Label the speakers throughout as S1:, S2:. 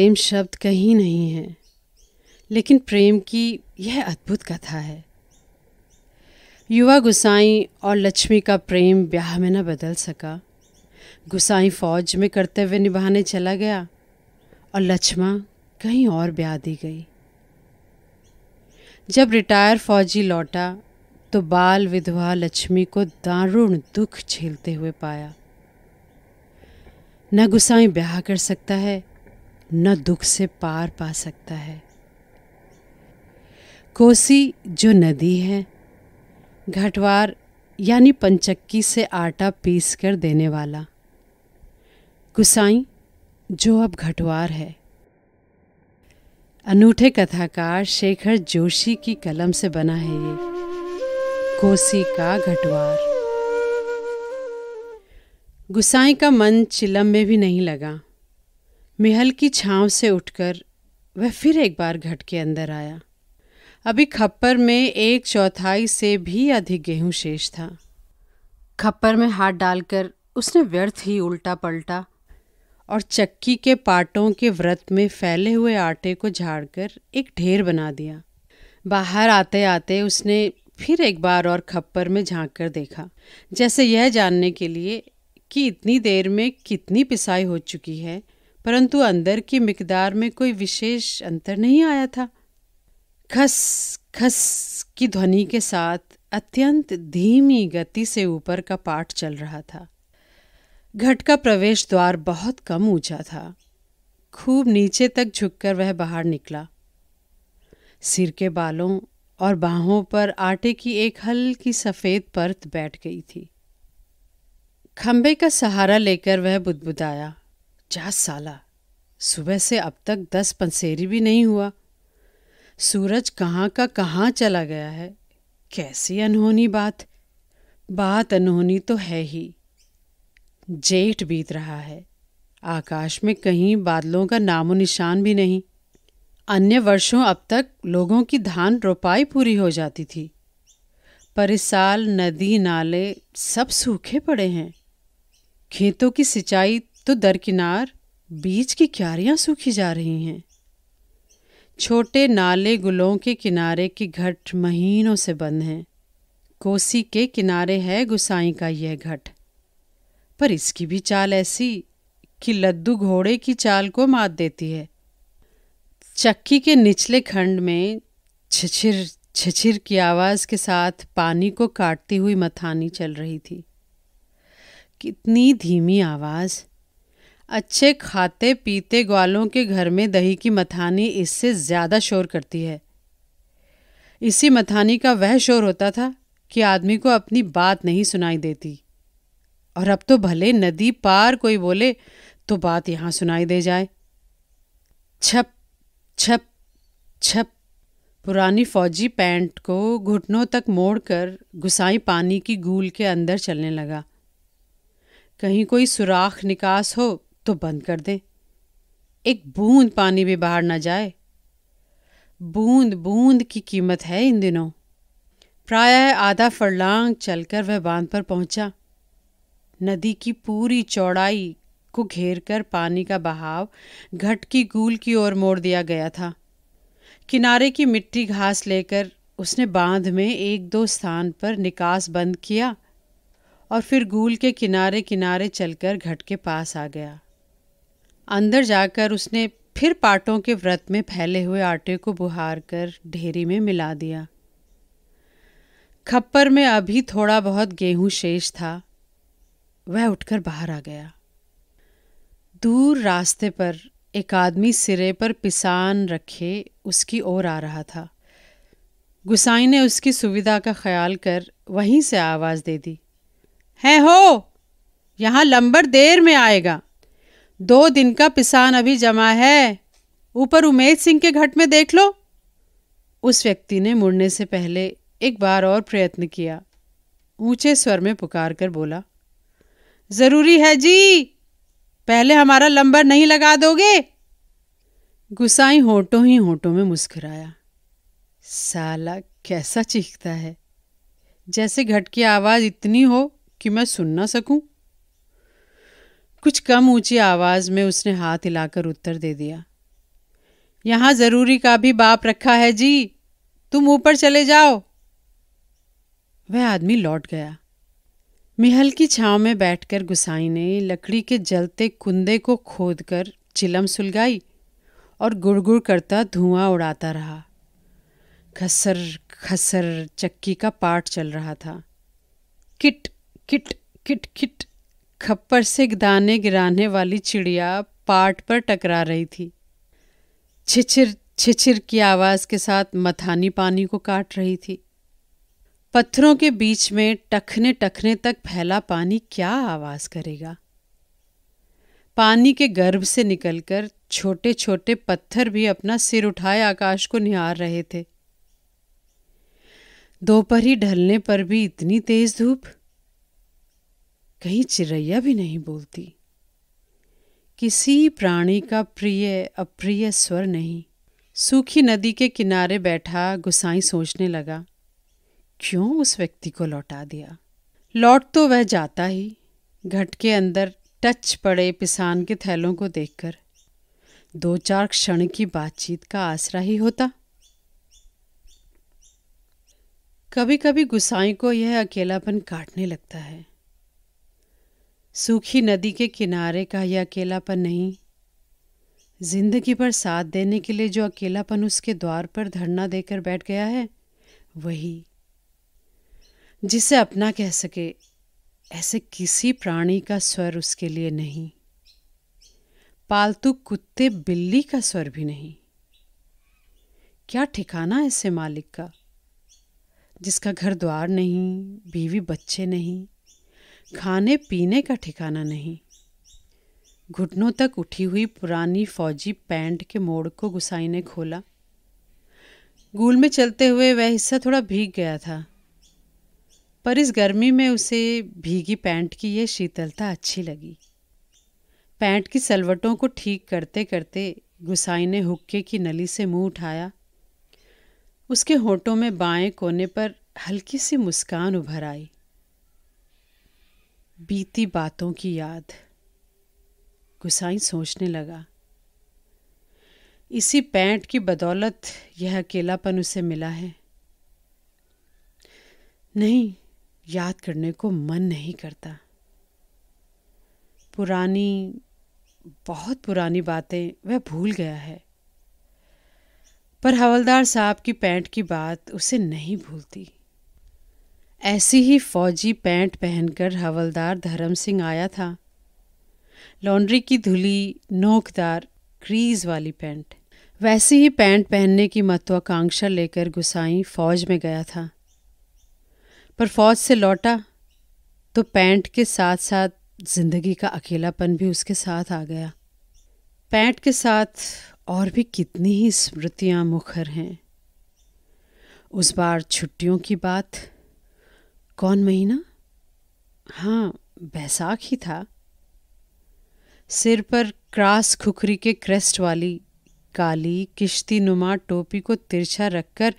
S1: प्रेम शब्द कहीं नहीं है लेकिन प्रेम की यह अद्भुत कथा है युवा गुसाई और लक्ष्मी का प्रेम ब्याह में न बदल सका गुसाई फौज में कर्तव्य निभाने चला गया और लक्ष्मा कहीं और ब्याह दी गई जब रिटायर फौजी लौटा तो बाल विधवा लक्ष्मी को दारुण दुख झेलते हुए पाया न गुसाई ब्याह कर सकता है न दुख से पार पा सकता है कोसी जो नदी है घटवार यानी पंचक्की से आटा पीस कर देने वाला कुसाई जो अब घटवार है अनूठे कथाकार शेखर जोशी की कलम से बना है ये कोसी का घटवार गुसाई का मन चिलम में भी नहीं लगा मिहल की छांव से उठकर वह फिर एक बार घट के अंदर आया अभी खप्पर में एक चौथाई से भी अधिक गेहूं शेष था खप्पर में हाथ डालकर उसने व्यर्थ ही उल्टा पलटा और चक्की के पाटों के व्रत में फैले हुए आटे को झाड़कर एक ढेर बना दिया बाहर आते आते उसने फिर एक बार और खप्पर में झांक कर देखा जैसे यह जानने के लिए कि इतनी देर में कितनी पिसाई हो चुकी है परंतु अंदर की मकदार में कोई विशेष अंतर नहीं आया था खस खस की ध्वनि के साथ अत्यंत धीमी गति से ऊपर का पाठ चल रहा था घट का प्रवेश द्वार बहुत कम ऊंचा था खूब नीचे तक झुककर वह बाहर निकला सिर के बालों और बाहों पर आटे की एक हल्की सफ़ेद परत बैठ गई थी खंबे का सहारा लेकर वह बुदबुदाया जा साला सुबह से अब तक दस पंसेरी भी नहीं हुआ सूरज कहाँ का कहाँ चला गया है कैसी अनहोनी बात बात अनहोनी तो है ही जेठ बीत रहा है आकाश में कहीं बादलों का नामो निशान भी नहीं अन्य वर्षों अब तक लोगों की धान रोपाई पूरी हो जाती थी पर इस साल नदी नाले सब सूखे पड़े हैं खेतों की सिंचाई तो दरकिनार बीज की क्यारियां सूखी जा रही हैं छोटे नाले गुलों के किनारे की घट महीनों से बंद हैं कोसी के किनारे है गुसाई का यह घट पर इसकी भी चाल ऐसी कि लद्दू घोड़े की चाल को मात देती है चक्की के निचले खंड में छिछिर छिछिर की आवाज़ के साथ पानी को काटती हुई मथानी चल रही थी कितनी धीमी आवाज़ अच्छे खाते पीते ग्वालों के घर में दही की मथानी इससे ज़्यादा शोर करती है इसी मथानी का वह शोर होता था कि आदमी को अपनी बात नहीं सुनाई देती और अब तो भले नदी पार कोई बोले तो बात यहाँ सुनाई दे जाए छप छप छप पुरानी फौजी पैंट को घुटनों तक मोड़कर घुसाई पानी की गूल के अंदर चलने लगा कहीं कोई सुराख निकास हो तो बंद कर दें एक बूंद पानी भी बाहर ना जाए बूंद बूंद की कीमत है इन दिनों प्रायः आधा फरलांग चलकर वह बांध पर पहुंचा नदी की पूरी चौड़ाई को घेर कर पानी का बहाव घट की गूल की ओर मोड़ दिया गया था किनारे की मिट्टी घास लेकर उसने बांध में एक दो स्थान पर निकास बंद किया और फिर गूल के किनारे किनारे चलकर घट के पास आ गया अंदर जाकर उसने फिर पाटों के व्रत में फैले हुए आटे को बुहार कर ढेरी में मिला दिया खप्पर में अभी थोड़ा बहुत गेहूं शेष था वह उठकर बाहर आ गया दूर रास्ते पर एक आदमी सिरे पर पिसान रखे उसकी ओर आ रहा था गुसाई ने उसकी सुविधा का ख्याल कर वहीं से आवाज़ दे दी है हो यहाँ लंबर देर में आएगा दो दिन का पिसान अभी जमा है ऊपर उमेश सिंह के घट में देख लो उस व्यक्ति ने मुड़ने से पहले एक बार और प्रयत्न किया ऊंचे स्वर में पुकार कर बोला जरूरी है जी पहले हमारा लंबर नहीं लगा दोगे गुसाई होटों ही होटों में मुस्कुराया साला कैसा चीखता है जैसे घट की आवाज़ इतनी हो कि मैं सुन ना सकूं कुछ कम ऊंची आवाज़ में उसने हाथ हिलाकर उत्तर दे दिया यहां ज़रूरी का भी बाप रखा है जी तुम ऊपर चले जाओ वह आदमी लौट गया मिहल की छांव में बैठकर गुसाई ने लकड़ी के जलते कुंदे को खोदकर चिलम सुलगाई और गुड़गुड़ करता धुआं उड़ाता रहा खसर खसर चक्की का पाठ चल रहा था किट किट किट किट खप्पर से दाने गिराने वाली चिड़िया पाट पर टकरा रही थी छिछिर छिछिर की आवाज़ के साथ मथानी पानी को काट रही थी पत्थरों के बीच में टखने टखने तक फैला पानी क्या आवाज़ करेगा पानी के गर्भ से निकलकर छोटे छोटे पत्थर भी अपना सिर उठाए आकाश को निहार रहे थे दोपहर ही ढलने पर भी इतनी तेज धूप कहीं चिरैया भी नहीं बोलती किसी प्राणी का प्रिय अप्रिय स्वर नहीं सूखी नदी के किनारे बैठा गुसाई सोचने लगा क्यों उस व्यक्ति को लौटा दिया लौट तो वह जाता ही घट के अंदर टच पड़े पिसान के थैलों को देखकर दो चार क्षण की बातचीत का आसरा ही होता कभी कभी गुसाई को यह अकेलापन काटने लगता है सूखी नदी के किनारे का यह अकेलापन नहीं जिंदगी पर साथ देने के लिए जो अकेलापन उसके द्वार पर धरना देकर बैठ गया है वही जिसे अपना कह सके ऐसे किसी प्राणी का स्वर उसके लिए नहीं पालतू कुत्ते बिल्ली का स्वर भी नहीं क्या ठिकाना ऐसे मालिक का जिसका घर द्वार नहीं बीवी बच्चे नहीं खाने पीने का ठिकाना नहीं घुटनों तक उठी हुई पुरानी फौजी पैंट के मोड़ को गुसाई ने खोला गूल में चलते हुए वह हिस्सा थोड़ा भीग गया था पर इस गर्मी में उसे भीगी पैंट की यह शीतलता अच्छी लगी पैंट की सलवटों को ठीक करते करते गुसाई ने हुक्के की नली से मुंह उठाया उसके होठों में बाएं कोने पर हल्की सी मुस्कान उभर आई बीती बातों की याद गुसाई सोचने लगा इसी पैंट की बदौलत यह अकेलापन उसे मिला है नहीं याद करने को मन नहीं करता पुरानी बहुत पुरानी बातें वह भूल गया है पर हवलदार साहब की पैंट की बात उसे नहीं भूलती ऐसी ही फौजी पैंट पहनकर हवलदार धर्म सिंह आया था लॉन्ड्री की धुली नोकदार क्रीज वाली पैंट वैसी ही पैंट पहनने की महत्वाकांक्षा लेकर गुसाई फौज में गया था पर फौज से लौटा तो पैंट के साथ साथ जिंदगी का अकेलापन भी उसके साथ आ गया पैंट के साथ और भी कितनी ही स्मृतियां मुखर हैं उस बार छुट्टियों की बात कौन महीना हाँ बैसाख ही था सिर पर क्रास खुखरी के क्रेस्ट वाली काली किश्ती नुमा टोपी को तिरछा रखकर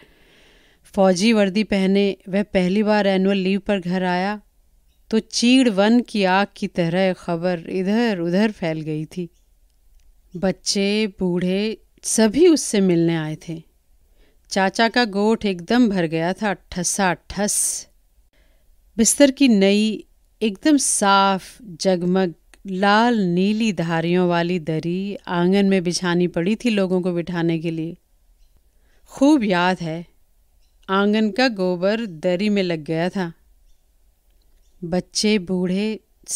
S1: फौजी वर्दी पहने वह पहली बार एनुअल लीव पर घर आया तो चीड़ वन की आग की तरह खबर इधर उधर फैल गई थी बच्चे बूढ़े सभी उससे मिलने आए थे चाचा का गोठ एकदम भर गया था ठसा ठस बिस्तर की नई एकदम साफ जगमग लाल नीली धारियों वाली दरी आंगन में बिछानी पड़ी थी लोगों को बिठाने के लिए खूब याद है आंगन का गोबर दरी में लग गया था बच्चे बूढ़े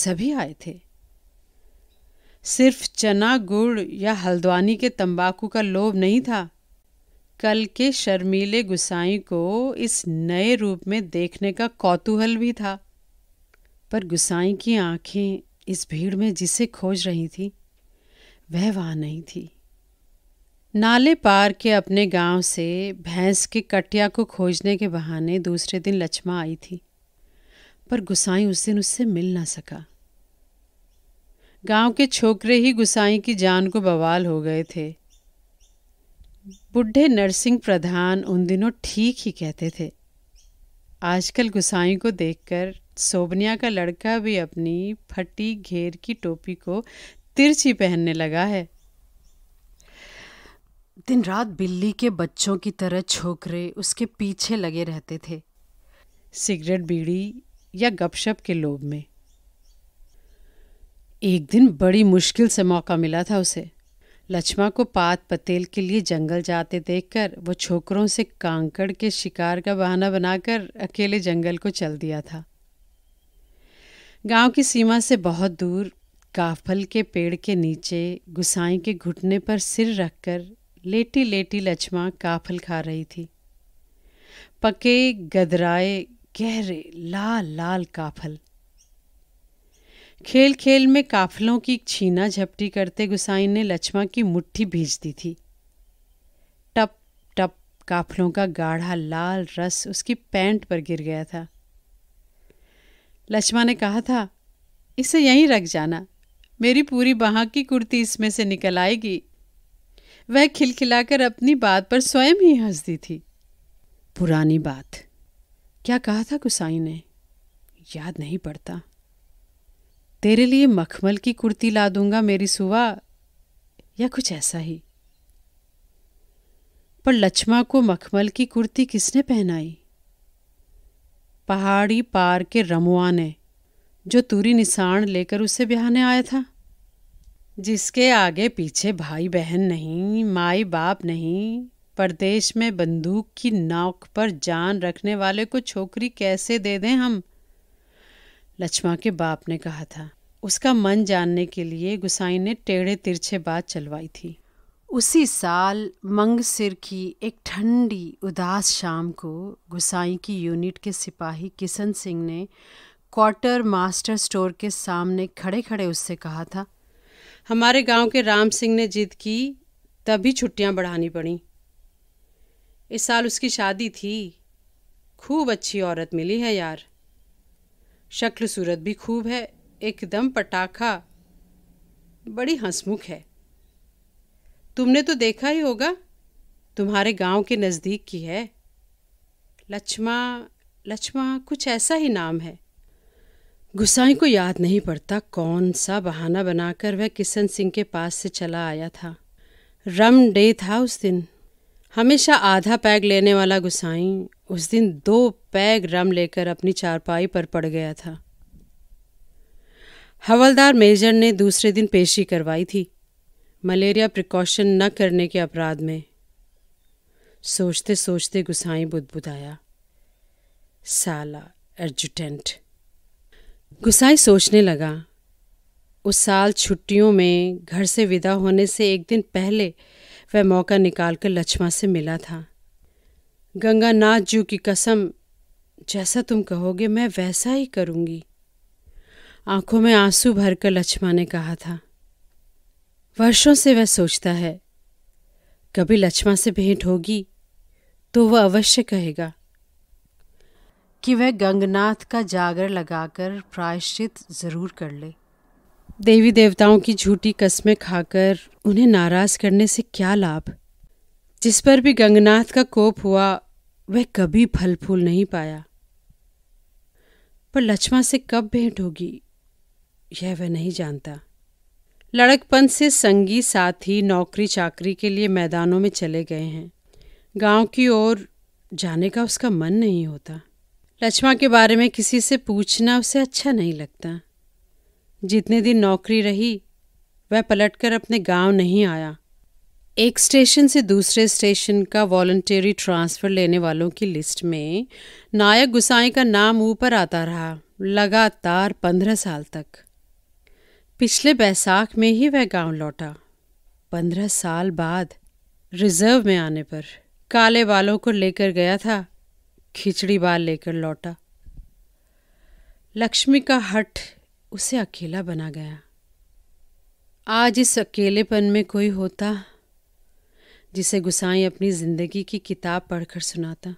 S1: सभी आए थे सिर्फ चना गुड़ या हल्द्वानी के तंबाकू का लोभ नहीं था कल के शर्मीले गुसाई को इस नए रूप में देखने का कौतूहल भी था पर गुसाई की आंखें इस भीड़ में जिसे खोज रही थी वह वहां नहीं थी नाले पार के अपने गांव से भैंस के कटिया को खोजने के बहाने दूसरे दिन लक्ष्मा आई थी पर गुसाई उस दिन उससे मिल ना सका गांव के छोकरे ही गुसाई की जान को बवाल हो गए थे बुढ़े नरसिंह प्रधान उन दिनों ठीक ही कहते थे आजकल गुसाई को देखकर सोबनिया का लड़का भी अपनी फटी घेर की टोपी को तिरछी पहनने लगा है दिन रात बिल्ली के बच्चों की तरह छोकरे उसके पीछे लगे रहते थे सिगरेट बीड़ी या गपशप के लोभ में एक दिन बड़ी मुश्किल से मौका मिला था उसे लक्ष्मा को पात पतेल के लिए जंगल जाते देखकर वो छोकरों से कांकड़ के शिकार का बहाना बनाकर अकेले जंगल को चल दिया था गांव की सीमा से बहुत दूर काफल के पेड़ के नीचे गुसाई के घुटने पर सिर रखकर लेटी लेटी लक्ष्मा काफल खा रही थी पके गदराए गहरे लाल लाल काफल खेल खेल में काफलों की छीना झपटी करते गुसाई ने लक्ष्मा की मुट्ठी भेज दी थी टप टप काफलों का गाढ़ा लाल रस उसकी पैंट पर गिर गया था लक्ष्मा ने कहा था इसे यहीं रख जाना मेरी पूरी बाह की कुर्ती इसमें से निकल आएगी वह खिलखिलाकर अपनी बात पर स्वयं ही हंस दी थी पुरानी बात क्या कहा था गुसाई ने याद नहीं पड़ता तेरे लिए मखमल की कुर्ती ला दूंगा मेरी सुबह या कुछ ऐसा ही पर लक्ष्मा को मखमल की कुर्ती किसने पहनाई पहाड़ी पार के रमुआ ने जो तुरी निशान लेकर उसे ब्याहने आया था जिसके आगे पीछे भाई बहन नहीं माई बाप नहीं परदेश में बंदूक की नाक पर जान रखने वाले को छोकरी कैसे दे दें हम लक्ष्मा के बाप ने कहा था उसका मन जानने के लिए गुसाई ने टेढ़े तिरछे बात चलवाई थी उसी साल मंगसिर की एक ठंडी उदास शाम को गुसाई की यूनिट के सिपाही किशन सिंह ने क्वार्टर मास्टर स्टोर के सामने खड़े खड़े उससे कहा था हमारे गांव के राम सिंह ने जिद की तभी छुट्टियां बढ़ानी पड़ी इस साल उसकी शादी थी खूब अच्छी औरत मिली है यार शक्ल सूरत भी खूब है एकदम पटाखा बड़ी हंसमुख है तुमने तो देखा ही होगा तुम्हारे गांव के नज़दीक की है लक्ष्मा लक्ष्मा कुछ ऐसा ही नाम है गुसाई को याद नहीं पड़ता कौन सा बहाना बनाकर वह किशन सिंह के पास से चला आया था रम डे था उस दिन हमेशा आधा पैग लेने वाला गुसाई उस दिन दो पैग रम लेकर अपनी चारपाई पर पड़ गया था हवलदार मेजर ने दूसरे दिन पेशी करवाई थी मलेरिया प्रिकॉशन न करने के अपराध में सोचते सोचते गुसाई बुदबुदाया साला एडजुटेंट गुसाई सोचने लगा उस साल छुट्टियों में घर से विदा होने से एक दिन पहले वह मौका निकालकर लक्ष्मा से मिला था गंगा नाथ जू की कसम जैसा तुम कहोगे मैं वैसा ही करूँगी आंखों में आंसू भरकर लक्ष्मा ने कहा था वर्षों से वह सोचता है कभी लक्ष्मा से भेंट होगी तो वह अवश्य कहेगा कि वह गंगनाथ का जागर लगाकर प्रायश्चित जरूर कर ले देवी देवताओं की झूठी कस्में खाकर उन्हें नाराज करने से क्या लाभ जिस पर भी गंगनाथ का कोप हुआ वह कभी फल फूल नहीं पाया पर लक्ष्मा से कब भेंट होगी यह वह नहीं जानता लड़कपन से संगी साथी नौकरी चाकरी के लिए मैदानों में चले गए हैं गांव की ओर जाने का उसका मन नहीं होता लक्ष्मा के बारे में किसी से पूछना उसे अच्छा नहीं लगता जितने दिन नौकरी रही वह पलटकर अपने गांव नहीं आया एक स्टेशन से दूसरे स्टेशन का वॉल्टरी ट्रांसफ़र लेने वालों की लिस्ट में नायक गुसाई का नाम ऊपर आता रहा लगातार पंद्रह साल तक पिछले बैसाख में ही वह गांव लौटा पंद्रह साल बाद रिजर्व में आने पर काले बालों को लेकर गया था खिचड़ी बाल लेकर लौटा लक्ष्मी का हट उसे अकेला बना गया आज इस अकेलेपन में कोई होता जिसे गुसाई अपनी जिंदगी की किताब पढ़कर सुनाता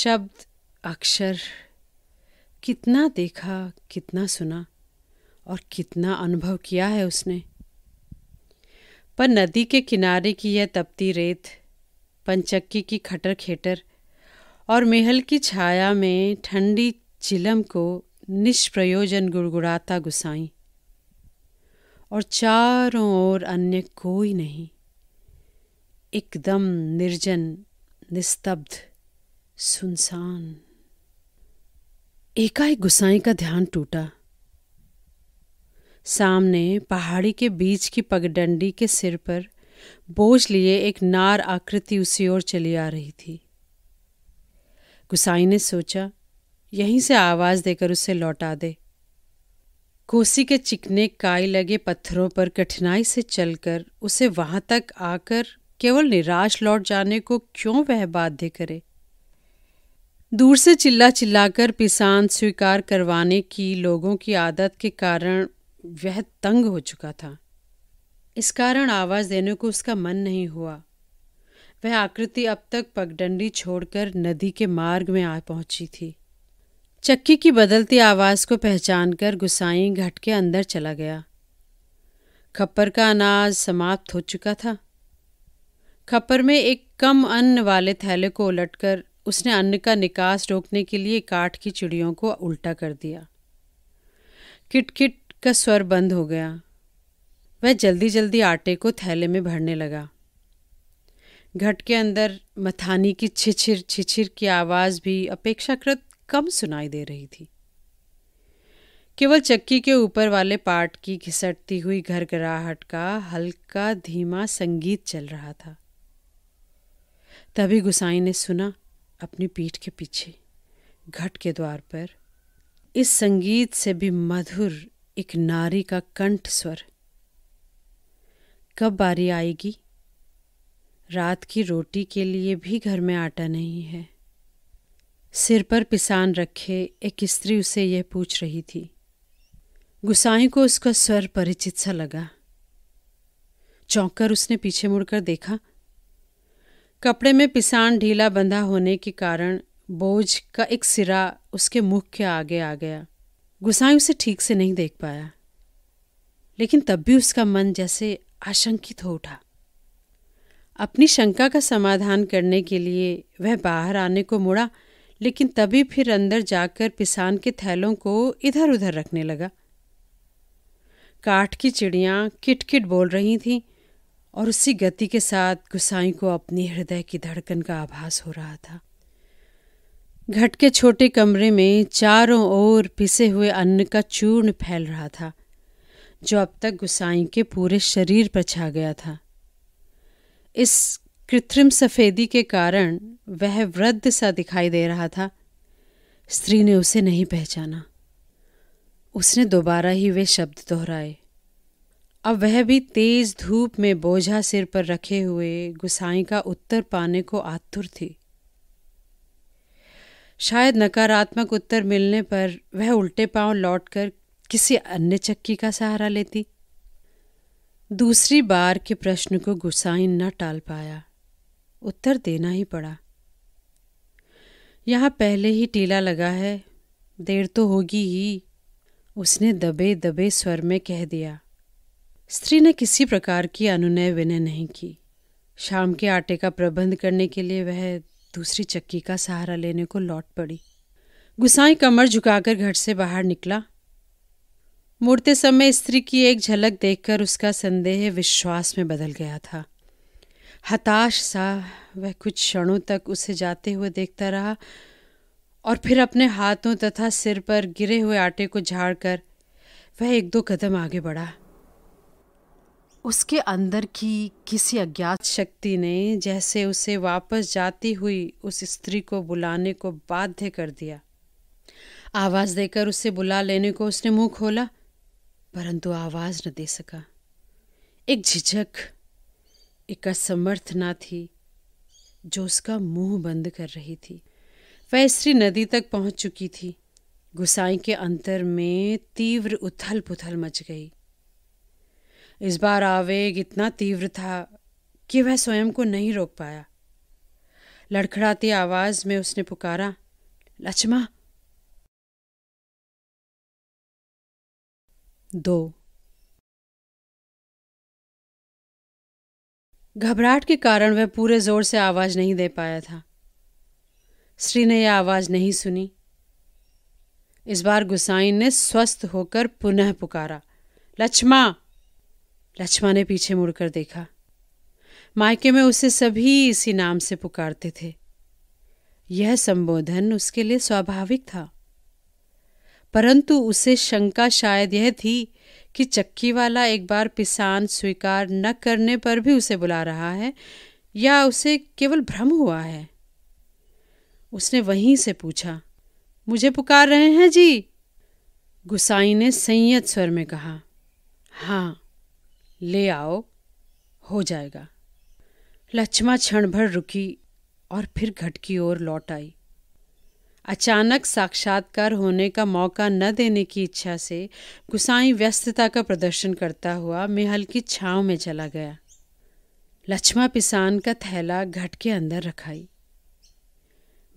S1: शब्द अक्षर कितना देखा कितना सुना और कितना अनुभव किया है उसने पर नदी के किनारे की यह तपती रेत पंचक्की की खटर खेटर और महल की छाया में ठंडी चिलम को निष्प्रयोजन गुड़गुड़ाता गुसाई और चारों ओर अन्य कोई नहीं एकदम निर्जन निस्तब्ध सुनसान एकाएक गुसाई का ध्यान टूटा सामने पहाड़ी के बीच की पगडंडी के सिर पर बोझ लिए एक नार आकृति उसी ओर चली आ रही थी गुसाई ने सोचा यहीं से आवाज देकर उसे लौटा दे कोसी के चिकने काय लगे पत्थरों पर कठिनाई से चलकर उसे वहां तक आकर केवल निराश लौट जाने को क्यों वह बाध्य करे दूर से चिल्ला चिल्लाकर पिसान स्वीकार करवाने की लोगों की आदत के कारण वह तंग हो चुका था इस कारण आवाज़ देने को उसका मन नहीं हुआ वह आकृति अब तक पगडंडी छोड़कर नदी के मार्ग में आ पहुंची थी चक्की की बदलती आवाज़ को पहचानकर गुसाई घट के अंदर चला गया खप्पर का अनाज समाप्त हो चुका था खप्पर में एक कम अन्न वाले थैले को उलटकर उसने अन्न का निकास रोकने के लिए काठ की चिड़ियों को उल्टा कर दिया किटकिट का स्वर बंद हो गया वह जल्दी जल्दी आटे को थैले में भरने लगा घट के अंदर मथानी की छिछिर छिछिर की आवाज़ भी अपेक्षाकृत कम सुनाई दे रही थी केवल चक्की के ऊपर वाले पार्ट की घिसटती हुई घर घराहट का हल्का धीमा संगीत चल रहा था तभी गुसाई ने सुना अपनी पीठ के पीछे घट के द्वार पर इस संगीत से भी मधुर एक नारी का कंठ स्वर कब बारी आएगी रात की रोटी के लिए भी घर में आटा नहीं है सिर पर पिसान रखे एक स्त्री उसे यह पूछ रही थी गुसाई को उसका स्वर परिचित सा लगा चौंककर उसने पीछे मुड़कर देखा कपड़े में पिसान ढीला बंधा होने के कारण बोझ का एक सिरा उसके मुख के आगे आ गया गुसाई उसे ठीक से नहीं देख पाया लेकिन तब भी उसका मन जैसे आशंकित हो उठा अपनी शंका का समाधान करने के लिए वह बाहर आने को मुड़ा लेकिन तभी फिर अंदर जाकर पिसान के थैलों को इधर उधर रखने लगा काठ की चिड़ियाँ किटकिट बोल रही थीं और उसी गति के साथ गुसाई को अपनी हृदय की धड़कन का आभास हो रहा था घट के छोटे कमरे में चारों ओर पिसे हुए अन्न का चूर्ण फैल रहा था जो अब तक गुसाई के पूरे शरीर पर छा गया था इस कृत्रिम सफ़ेदी के कारण वह वृद्ध सा दिखाई दे रहा था स्त्री ने उसे नहीं पहचाना उसने दोबारा ही वे शब्द दोहराए अब वह भी तेज़ धूप में बोझा सिर पर रखे हुए गुसाई का उत्तर पाने को आतुर थी शायद नकारात्मक उत्तर मिलने पर वह उल्टे पांव लौटकर किसी अन्य चक्की का सहारा लेती दूसरी बार के प्रश्न को गुस्साइन न टाल पाया उत्तर देना ही पड़ा यहाँ पहले ही टीला लगा है देर तो होगी ही उसने दबे दबे स्वर में कह दिया स्त्री ने किसी प्रकार की अनुनय विनय नहीं की शाम के आटे का प्रबंध करने के लिए वह दूसरी चक्की का सहारा लेने को लौट पड़ी गुसाई कमर झुकाकर घर से बाहर निकला मुड़ते समय स्त्री की एक झलक देखकर उसका संदेह विश्वास में बदल गया था हताश सा वह कुछ क्षणों तक उसे जाते हुए देखता रहा और फिर अपने हाथों तथा सिर पर गिरे हुए आटे को झाड़कर वह एक दो कदम आगे बढ़ा उसके अंदर की किसी अज्ञात शक्ति ने जैसे उसे वापस जाती हुई उस स्त्री को बुलाने को बाध्य कर दिया आवाज़ देकर उसे बुला लेने को उसने मुंह खोला परंतु आवाज़ न दे सका एक झिझक एक असमर्थ ना थी जो उसका मुंह बंद कर रही थी वह स्त्री नदी तक पहुंच चुकी थी गुसाई के अंतर में तीव्र उथल पुथल मच गई इस बार आवेग इतना तीव्र था कि वह स्वयं को नहीं रोक पाया लड़खड़ाती आवाज में उसने पुकारा लक्ष्मा दो घबराहट के कारण वह पूरे जोर से आवाज नहीं दे पाया था श्री ने यह आवाज नहीं सुनी इस बार गुसाइन ने स्वस्थ होकर पुनः पुकारा लक्ष्मा लक्ष्मा ने पीछे मुड़कर देखा मायके में उसे सभी इसी नाम से पुकारते थे यह संबोधन उसके लिए स्वाभाविक था परंतु उसे शंका शायद यह थी कि चक्की वाला एक बार पिसान स्वीकार न करने पर भी उसे बुला रहा है या उसे केवल भ्रम हुआ है उसने वहीं से पूछा मुझे पुकार रहे हैं जी गुसाई ने संयत स्वर में कहा हाँ ले आओ हो जाएगा लक्ष्मा क्षण भर रुकी और फिर घट की ओर लौट आई अचानक साक्षात्कार होने का मौका न देने की इच्छा से गुसाई व्यस्तता का प्रदर्शन करता हुआ मेहल की छाँव में चला गया लक्ष्मा पिसान का थैला घट के अंदर रखाई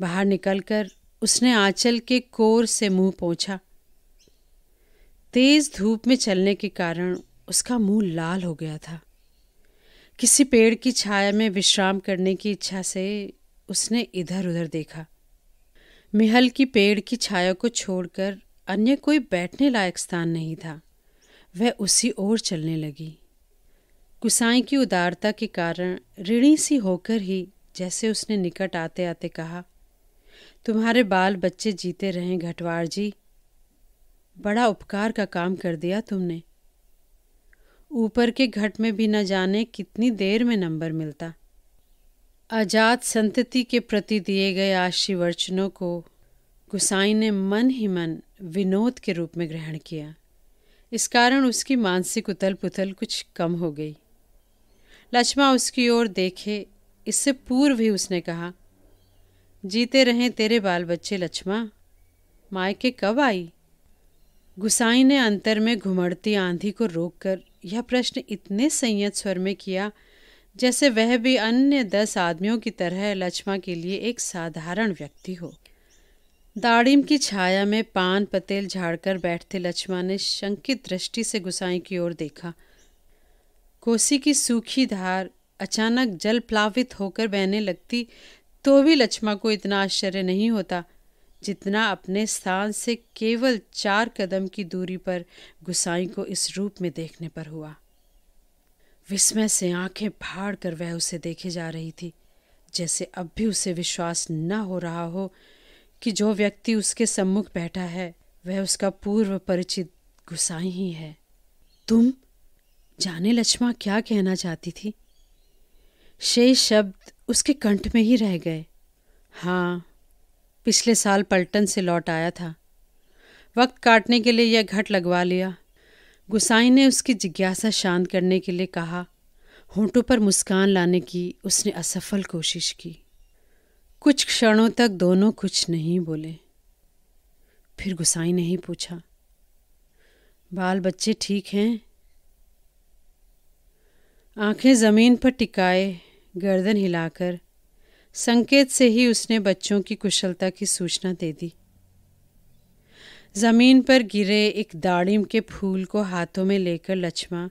S1: बाहर निकलकर उसने आंचल के कोर से मुंह पोंछा तेज धूप में चलने के कारण उसका मुंह लाल हो गया था किसी पेड़ की छाया में विश्राम करने की इच्छा से उसने इधर उधर देखा मिहल की पेड़ की छाया को छोड़कर अन्य कोई बैठने लायक स्थान नहीं था वह उसी ओर चलने लगी कुसाई की उदारता के कारण ऋणी सी होकर ही जैसे उसने निकट आते आते कहा तुम्हारे बाल बच्चे जीते रहें घटवार जी बड़ा उपकार का काम कर दिया तुमने ऊपर के घट में भी न जाने कितनी देर में नंबर मिलता आजाद संतति के प्रति दिए गए आशीर्वचनों को गुसाई ने मन ही मन विनोद के रूप में ग्रहण किया इस कारण उसकी मानसिक उथल पुथल कुछ कम हो गई लक्ष्मा उसकी ओर देखे इससे पूर्व ही उसने कहा जीते रहें तेरे बाल बच्चे लक्ष्मा मायके कब आई गुसाई ने अंतर में घुमड़ती आंधी को रोककर यह प्रश्न इतने संयत स्वर में किया जैसे वह भी अन्य दस आदमियों की तरह लक्ष्मा के लिए एक साधारण व्यक्ति हो दाड़िम की छाया में पान पतेल झाड़कर बैठते लक्ष्मा ने शंकित दृष्टि से गुसाई की ओर देखा कोसी की सूखी धार अचानक जल प्लावित होकर बहने लगती तो भी लक्ष्मा को इतना आश्चर्य नहीं होता जितना अपने स्थान से केवल चार कदम की दूरी पर गुसाई को इस रूप में देखने पर हुआ विस्मय से आंखें फाड़ कर वह उसे देखे जा रही थी जैसे अब भी उसे विश्वास न हो रहा हो कि जो व्यक्ति उसके सम्मुख बैठा है वह उसका पूर्व परिचित गुसाई ही है तुम जाने लक्ष्मा क्या कहना चाहती थी शेष शब्द उसके कंठ में ही रह गए हाँ पिछले साल पलटन से लौट आया था वक्त काटने के लिए यह घट लगवा लिया गुसाई ने उसकी जिज्ञासा शांत करने के लिए कहा होंठों पर मुस्कान लाने की उसने असफल कोशिश की कुछ क्षणों तक दोनों कुछ नहीं बोले फिर गुसाई ने ही पूछा बाल बच्चे ठीक हैं आंखें ज़मीन पर टिकाए गर्दन हिलाकर संकेत से ही उसने बच्चों की कुशलता की सूचना दे दी जमीन पर गिरे एक दाड़िम के फूल को हाथों में लेकर लक्ष्मा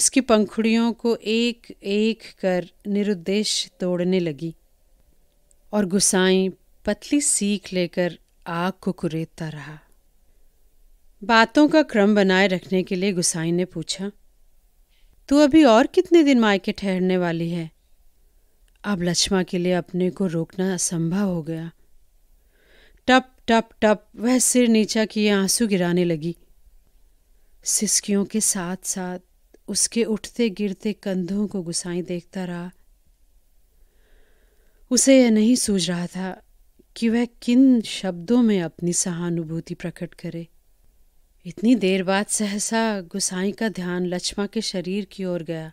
S1: उसकी पंखुड़ियों को एक एक कर निरुद्देश तोड़ने लगी और गुसाई पतली सीख लेकर आग को कुरेदता रहा बातों का क्रम बनाए रखने के लिए गुसाई ने पूछा तू अभी और कितने दिन मायके ठहरने वाली है अब लक्ष्मा के लिए अपने को रोकना असंभव हो गया टप टप टप वह सिर नीचा किए आंसू गिराने लगी सिसकियों के साथ साथ उसके उठते गिरते कंधों को गुसाई देखता रहा उसे यह नहीं सूझ रहा था कि वह किन शब्दों में अपनी सहानुभूति प्रकट करे इतनी देर बाद सहसा गुसाई का ध्यान लक्ष्मा के शरीर की ओर गया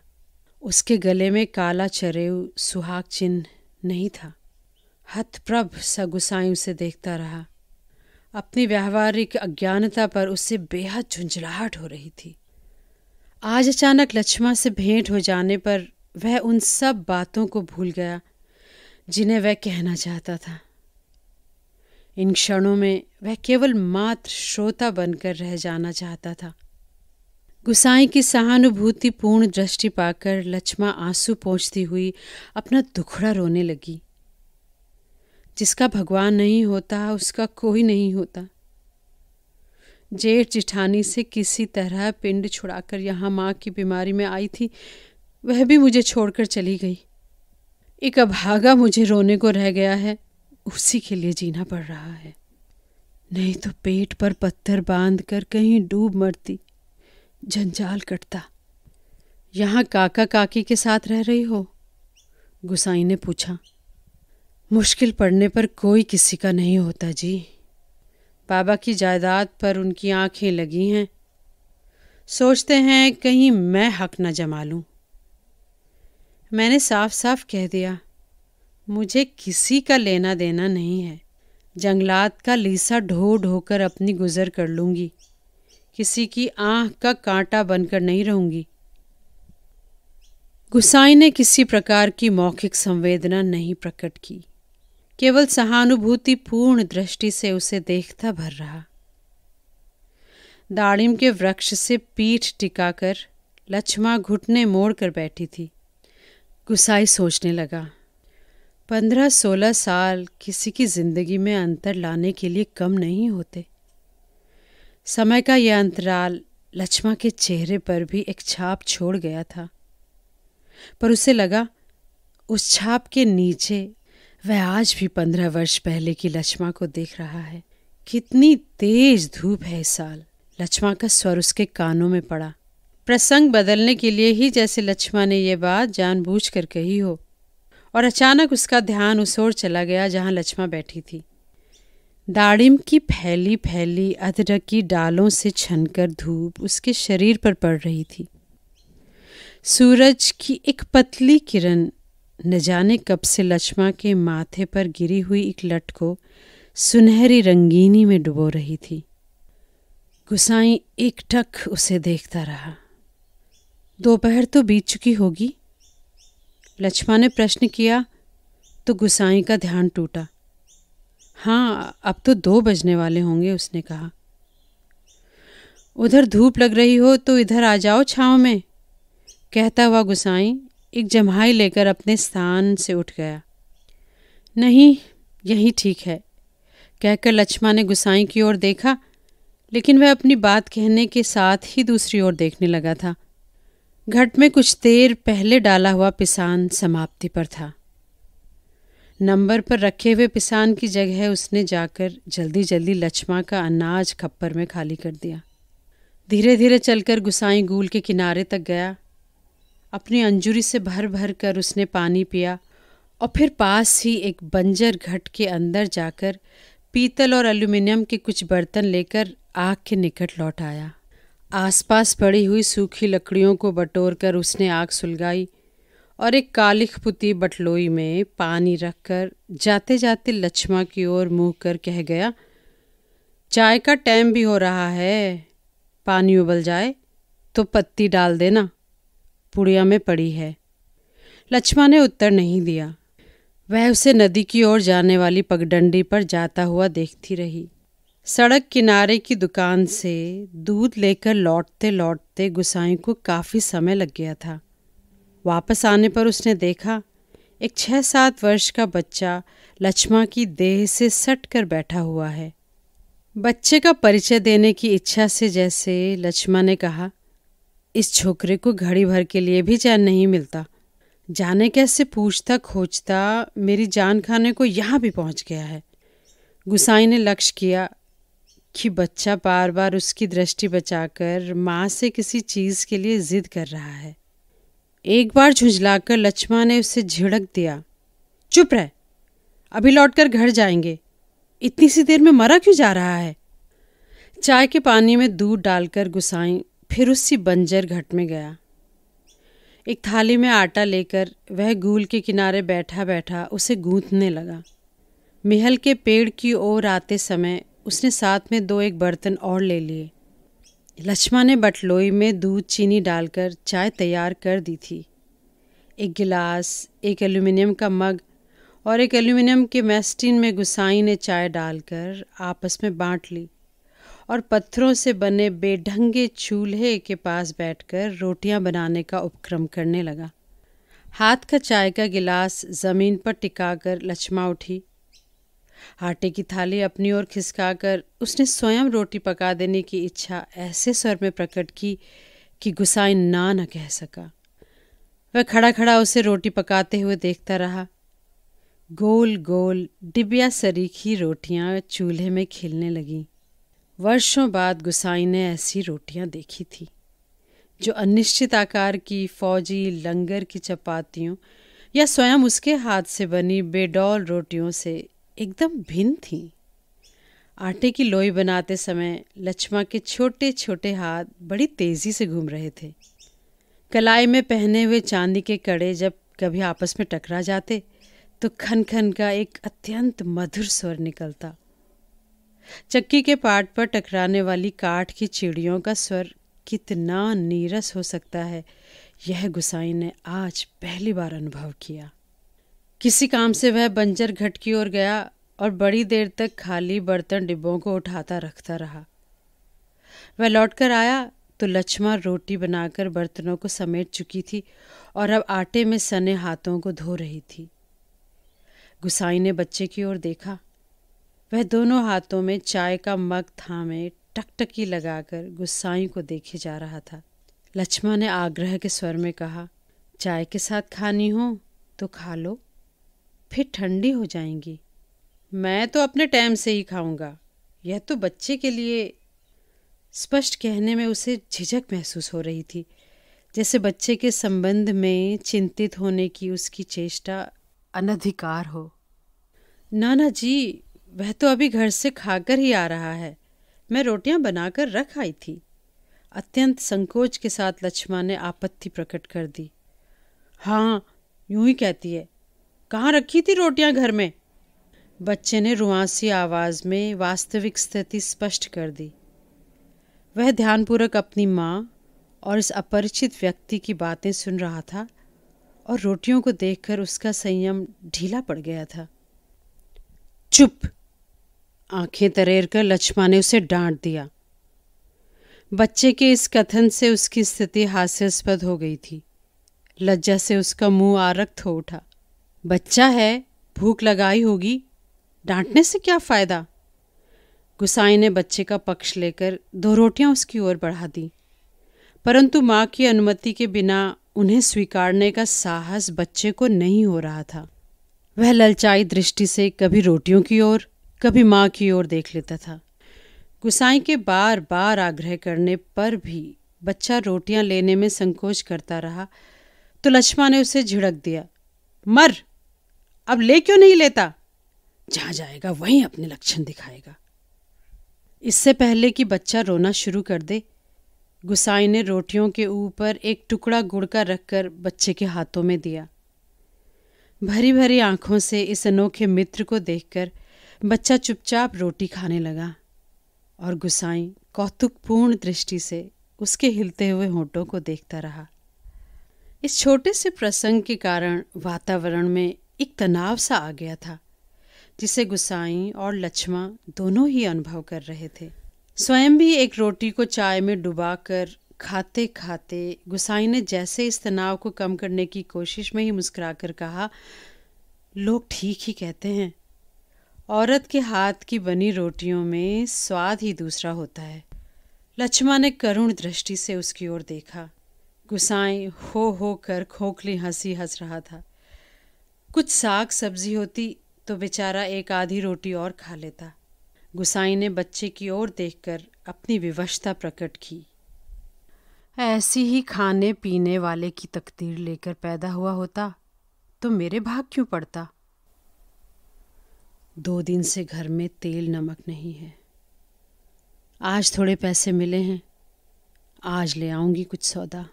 S1: उसके गले में काला चरेव सुहाग चिन्ह नहीं था हथप्रभ सा गुसाई उसे देखता रहा अपनी व्यवहारिक अज्ञानता पर उससे बेहद झुंझलाहट हो रही थी आज अचानक लक्ष्मा से भेंट हो जाने पर वह उन सब बातों को भूल गया जिन्हें वह कहना चाहता था इन क्षणों में वह केवल मात्र श्रोता बनकर रह जाना चाहता था गुसाई की सहानुभूतिपूर्ण दृष्टि पाकर लक्ष्मा आंसू पहुंचती हुई अपना दुखड़ा रोने लगी जिसका भगवान नहीं होता उसका कोई नहीं होता जेठ जिठानी से किसी तरह पिंड छुड़ाकर यहाँ माँ की बीमारी में आई थी वह भी मुझे छोड़कर चली गई एक अभागा मुझे रोने को रह गया है उसी के लिए जीना पड़ रहा है नहीं तो पेट पर पत्थर बांध कर कहीं डूब मरती जंजाल कटता यहाँ काका काकी के साथ रह रही हो गुसाई ने पूछा मुश्किल पड़ने पर कोई किसी का नहीं होता जी बाबा की जायदाद पर उनकी आंखें लगी हैं सोचते हैं कहीं मैं हक न जमा लूँ मैंने साफ साफ कह दिया मुझे किसी का लेना देना नहीं है जंगलात का लीसा ढो ढो कर अपनी गुजर कर लूँगी किसी की आंख का कांटा बनकर नहीं रहूंगी गुसाई ने किसी प्रकार की मौखिक संवेदना नहीं प्रकट की केवल सहानुभूति पूर्ण दृष्टि से उसे देखता भर रहा दाड़िम के वृक्ष से पीठ टिकाकर लक्ष्मा घुटने मोड़ कर बैठी थी गुसाई सोचने लगा पंद्रह सोलह साल किसी की जिंदगी में अंतर लाने के लिए कम नहीं होते समय का यह अंतराल लक्ष्मा के चेहरे पर भी एक छाप छोड़ गया था पर उसे लगा उस छाप के नीचे वह आज भी पंद्रह वर्ष पहले की लक्ष्मा को देख रहा है कितनी तेज धूप है इस साल लक्ष्मा का स्वर उसके कानों में पड़ा प्रसंग बदलने के लिए ही जैसे लक्ष्मा ने यह बात जानबूझ कर कही हो और अचानक उसका ध्यान उस ओर चला गया जहां लक्ष्मा बैठी थी दाड़िम की फैली फैली अदरक की डालों से छनकर धूप उसके शरीर पर पड़ रही थी सूरज की एक पतली किरण न जाने कब से लक्ष्मा के माथे पर गिरी हुई एक लट को सुनहरी रंगीनी में डुबो रही थी गुसाई एक टक उसे देखता रहा दोपहर तो बीत चुकी होगी लक्ष्मा ने प्रश्न किया तो गुसाई का ध्यान टूटा हाँ अब तो दो बजने वाले होंगे उसने कहा उधर धूप लग रही हो तो इधर आ जाओ छाँव में कहता हुआ गुसाई एक जम्हाई लेकर अपने स्थान से उठ गया नहीं यही ठीक है कहकर लक्ष्मा ने गुसाई की ओर देखा लेकिन वह अपनी बात कहने के साथ ही दूसरी ओर देखने लगा था घट में कुछ देर पहले डाला हुआ पिसान समाप्ति पर था नंबर पर रखे हुए पिसान की जगह उसने जाकर जल्दी जल्दी लक्ष्मा का अनाज खप्पर में खाली कर दिया धीरे धीरे चलकर गुसाई गूल के किनारे तक गया अपनी अंजुरी से भर भर कर उसने पानी पिया और फिर पास ही एक बंजर घट के अंदर जाकर पीतल और एल्यूमिनियम के कुछ बर्तन लेकर आग के निकट लौट आया आसपास पड़ी हुई सूखी लकड़ियों को बटोर कर उसने आग सुलगाई और एक कालिख पुती बटलोई में पानी रखकर जाते जाते लक्ष्मा की ओर मुंह कर कह गया चाय का टाइम भी हो रहा है पानी उबल जाए तो पत्ती डाल देना पुड़िया में पड़ी है लक्ष्मा ने उत्तर नहीं दिया वह उसे नदी की ओर जाने वाली पगडंडी पर जाता हुआ देखती रही सड़क किनारे की दुकान से दूध लेकर लौटते लौटते गुसाई को काफ़ी समय लग गया था वापस आने पर उसने देखा एक छः सात वर्ष का बच्चा लक्ष्मा की देह से सट कर बैठा हुआ है बच्चे का परिचय देने की इच्छा से जैसे लक्ष्मा ने कहा इस छोकरे को घड़ी भर के लिए भी चैन नहीं मिलता जाने कैसे पूछता खोजता मेरी जान खाने को यहाँ भी पहुँच गया है गुसाई ने लक्ष्य किया कि बच्चा बार बार उसकी दृष्टि बचाकर माँ से किसी चीज़ के लिए ज़िद कर रहा है एक बार झुंझलाकर लक्ष्मा ने उसे झिड़क दिया चुप रह अभी लौटकर घर जाएंगे इतनी सी देर में मरा क्यों जा रहा है चाय के पानी में दूध डालकर गुसाई फिर उसी बंजर घट में गया एक थाली में आटा लेकर वह गूल के किनारे बैठा बैठा उसे गूंथने लगा महल के पेड़ की ओर आते समय उसने साथ में दो एक बर्तन और ले लिए लक्ष्मा ने बटलोई में दूध चीनी डालकर चाय तैयार कर दी थी एक गिलास एक एल्यूमिनियम का मग और एक एल्यूमिनियम के मैस्टिन में गुसाई ने चाय डालकर आपस में बांट ली और पत्थरों से बने बेढंगे चूल्हे के पास बैठकर रोटियां बनाने का उपक्रम करने लगा हाथ का चाय का गिलास ज़मीन पर टिकाकर लक्ष्मा उठी आटे की थाली अपनी ओर खिसकाकर उसने स्वयं रोटी पका देने की इच्छा ऐसे स्वर में प्रकट की कि गुसाई ना न कह सका वह खड़ा खड़ा उसे रोटी पकाते हुए देखता रहा गोल गोल डिबिया सरीखी रोटियां चूल्हे में खिलने लगी वर्षों बाद गुसाई ने ऐसी रोटियां देखी थी जो अनिश्चित आकार की फौजी लंगर की चपातियों या स्वयं उसके हाथ से बनी बेडौल रोटियों से एकदम भिन्न थी आटे की लोई बनाते समय लक्ष्मा के छोटे छोटे हाथ बड़ी तेज़ी से घूम रहे थे कलाई में पहने हुए चांदी के कड़े जब कभी आपस में टकरा जाते तो खन खन का एक अत्यंत मधुर स्वर निकलता चक्की के पाट पर टकराने वाली काठ की चिड़ियों का स्वर कितना नीरस हो सकता है यह गुसाई ने आज पहली बार अनुभव किया किसी काम से वह बंजर घट की ओर गया और बड़ी देर तक खाली बर्तन डिब्बों को उठाता रखता रहा वह लौटकर आया तो लक्ष्मा रोटी बनाकर बर्तनों को समेट चुकी थी और अब आटे में सने हाथों को धो रही थी गुसाई ने बच्चे की ओर देखा वह दोनों हाथों में चाय का मग थामे टकटकी लगाकर गुस्साई को देखे जा रहा था लक्ष्मा ने आग्रह के स्वर में कहा चाय के साथ खानी हो तो खा लो फिर ठंडी हो जाएंगी मैं तो अपने टाइम से ही खाऊंगा यह तो बच्चे के लिए स्पष्ट कहने में उसे झिझक महसूस हो रही थी जैसे बच्चे के संबंध में चिंतित होने की उसकी चेष्टा अनधिकार हो नाना जी वह तो अभी घर से खाकर ही आ रहा है मैं रोटियां बनाकर रख आई थी अत्यंत संकोच के साथ लक्ष्मा ने आपत्ति प्रकट कर दी हाँ यूं ही कहती है कहाँ रखी थी रोटियां घर में बच्चे ने रुआसी आवाज में वास्तविक स्थिति स्पष्ट कर दी वह ध्यानपूर्वक अपनी माँ और इस अपरिचित व्यक्ति की बातें सुन रहा था और रोटियों को देखकर उसका संयम ढीला पड़ गया था चुप आंखें तरेर कर लक्ष्मा ने उसे डांट दिया बच्चे के इस कथन से उसकी स्थिति हास्यास्पद हो गई थी लज्जा से उसका मुंह आरक्त हो उठा बच्चा है भूख लगाई होगी डांटने से क्या फ़ायदा गुसाई ने बच्चे का पक्ष लेकर दो रोटियां उसकी ओर बढ़ा दी परंतु माँ की अनुमति के बिना उन्हें स्वीकारने का साहस बच्चे को नहीं हो रहा था वह ललचाई दृष्टि से कभी रोटियों की ओर कभी माँ की ओर देख लेता था गुसाई के बार बार आग्रह करने पर भी बच्चा रोटियां लेने में संकोच करता रहा तो लक्ष्मा ने उसे झिड़क दिया मर अब ले क्यों नहीं लेता जहां जाएगा वहीं अपने लक्षण दिखाएगा इससे पहले कि बच्चा रोना शुरू कर दे गुसाई ने रोटियों के ऊपर एक टुकड़ा गुड़ का रखकर बच्चे के हाथों में दिया भरी भरी आंखों से इस अनोखे मित्र को देखकर बच्चा चुपचाप रोटी खाने लगा और गुसाई कौतुकपूर्ण दृष्टि से उसके हिलते हुए होठों को देखता रहा इस छोटे से प्रसंग के कारण वातावरण में एक तनाव सा आ गया था जिसे गुसाई और लक्ष्मा दोनों ही अनुभव कर रहे थे स्वयं भी एक रोटी को चाय में डुबाकर खाते खाते गुसाई ने जैसे इस तनाव को कम करने की कोशिश में ही मुस्कुराकर कहा लोग ठीक ही कहते हैं औरत के हाथ की बनी रोटियों में स्वाद ही दूसरा होता है लक्ष्मा ने करुण दृष्टि से उसकी ओर देखा गुसाई हो हो कर खोखली हंसी हंस रहा था कुछ साग सब्जी होती तो बेचारा एक आधी रोटी और खा लेता गुसाई ने बच्चे की ओर देखकर अपनी विवशता प्रकट की ऐसी ही खाने पीने वाले की तकदीर लेकर पैदा हुआ होता तो मेरे भाग क्यों पड़ता दो दिन से घर में तेल नमक नहीं है आज थोड़े पैसे मिले हैं आज ले आऊंगी कुछ सौदा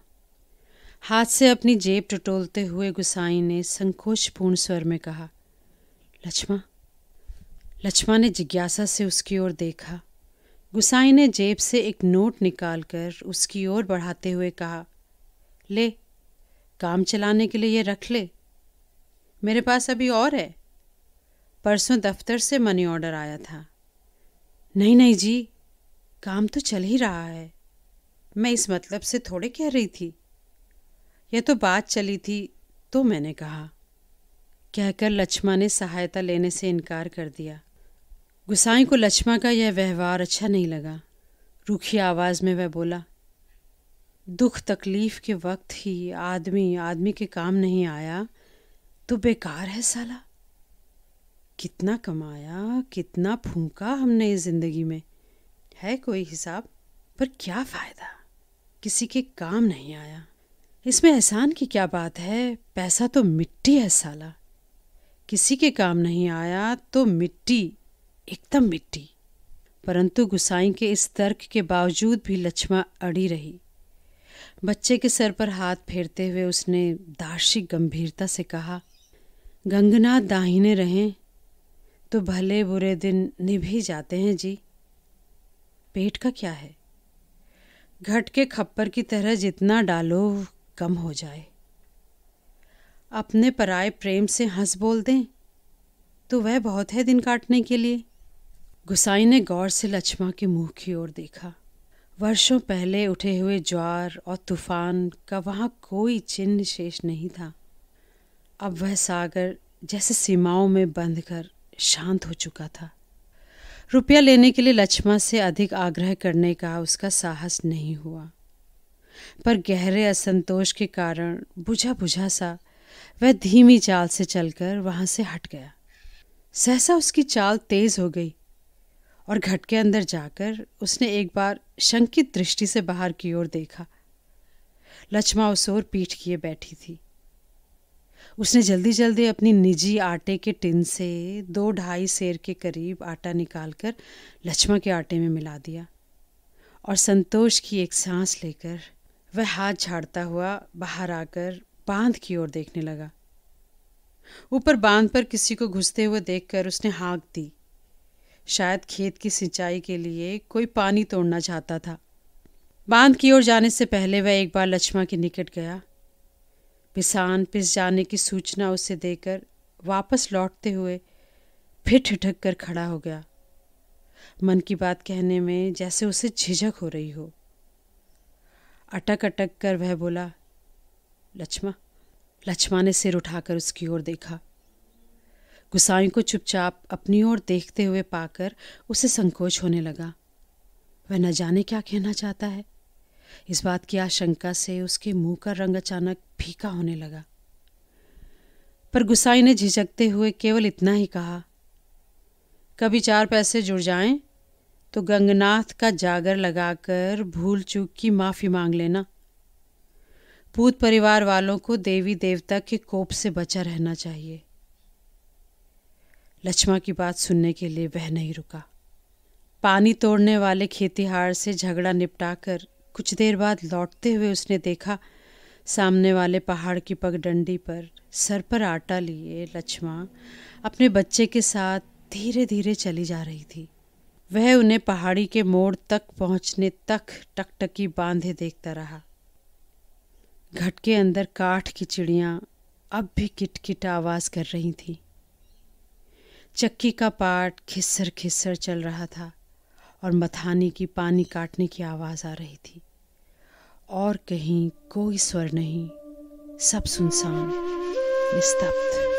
S1: हाथ से अपनी जेब टटोलते हुए गुसाई ने संकोचपूर्ण स्वर में कहा लक्ष्मा लक्ष्मा ने जिज्ञासा से उसकी ओर देखा गुसाई ने जेब से एक नोट निकालकर उसकी ओर बढ़ाते हुए कहा ले काम चलाने के लिए ये रख ले मेरे पास अभी और है परसों दफ्तर से मनी ऑर्डर आया था नहीं नहीं जी काम तो चल ही रहा है मैं इस मतलब से थोड़े कह रही थी यह तो बात चली थी तो मैंने कहा कहकर लक्ष्मा ने सहायता लेने से इनकार कर दिया गुसाई को लक्ष्मा का यह व्यवहार अच्छा नहीं लगा रूखी आवाज़ में वह बोला दुख तकलीफ़ के वक्त ही आदमी आदमी के काम नहीं आया तो बेकार है साला कितना कमाया कितना फूका हमने इस ज़िंदगी में है कोई हिसाब पर क्या फ़ायदा किसी के काम नहीं आया इसमें एहसान की क्या बात है पैसा तो मिट्टी है साला किसी के काम नहीं आया तो मिट्टी एकदम मिट्टी परंतु गुसाई के इस तर्क के बावजूद भी लक्ष्मा अड़ी रही बच्चे के सर पर हाथ फेरते हुए उसने दार्शिक गंभीरता से कहा गंगना दाहिने रहें तो भले बुरे दिन निभ ही जाते हैं जी पेट का क्या है घट के खप्पर की तरह जितना डालो कम हो जाए अपने पराए प्रेम से हंस बोल दें तो वह बहुत है दिन काटने के लिए गुसाई ने गौर से लक्ष्मा के मुंह की ओर देखा वर्षों पहले उठे हुए ज्वार और तूफान का वहाँ कोई चिन्ह शेष नहीं था अब वह सागर जैसे सीमाओं में बंध कर शांत हो चुका था रुपया लेने के लिए लक्ष्मा से अधिक आग्रह करने का उसका साहस नहीं हुआ पर गहरे असंतोष के कारण बुझा बुझा सा वह धीमी चाल से चलकर वहां से हट गया सहसा उसकी चाल तेज हो गई और घट के अंदर जाकर उसने एक बार शंकित दृष्टि से बाहर की ओर देखा लक्ष्मा उस ओर पीठ किए बैठी थी उसने जल्दी जल्दी अपनी निजी आटे के टिन से दो ढाई शेर के करीब आटा निकालकर लक्ष्मा के आटे में मिला दिया और संतोष की एक सांस लेकर वह हाथ झाड़ता हुआ बाहर आकर बांध की ओर देखने लगा ऊपर बांध पर किसी को घुसते हुए देखकर उसने हाँक दी शायद खेत की सिंचाई के लिए कोई पानी तोड़ना चाहता था बांध की ओर जाने से पहले वह एक बार लक्ष्मा के निकट गया पिसान पिस जाने की सूचना उसे देकर वापस लौटते हुए फिर ठिठक कर खड़ा हो गया मन की बात कहने में जैसे उसे झिझक हो रही हो अटक अटक कर वह बोला लक्ष्मा लक्ष्मा ने सिर उठाकर उसकी ओर देखा गुसाई को चुपचाप अपनी ओर देखते हुए पाकर उसे संकोच होने लगा वह न जाने क्या कहना चाहता है इस बात की आशंका से उसके मुंह का रंग अचानक फीका होने लगा पर गुसाई ने झिझकते हुए केवल इतना ही कहा कभी चार पैसे जुड़ जाएं तो गंगनाथ का जागर लगाकर भूल चूक की माफ़ी मांग लेना भूत परिवार वालों को देवी देवता के कोप से बचा रहना चाहिए लक्ष्मा की बात सुनने के लिए वह नहीं रुका पानी तोड़ने वाले खेतीहार से झगड़ा निपटाकर कुछ देर बाद लौटते हुए उसने देखा सामने वाले पहाड़ की पगडंडी पर सर पर आटा लिए लक्ष्मा अपने बच्चे के साथ धीरे धीरे चली जा रही थी वह उन्हें पहाड़ी के मोड़ तक पहुंचने तक टकटकी बांधे देखता रहा घट के अंदर काठ की चिड़ियां अब भी किटकिट आवाज़ कर रही थी चक्की का पाट खिसर खिसर चल रहा था और मथानी की पानी काटने की आवाज़ आ रही थी और कहीं कोई स्वर नहीं सब सुनसान निस्तब्ध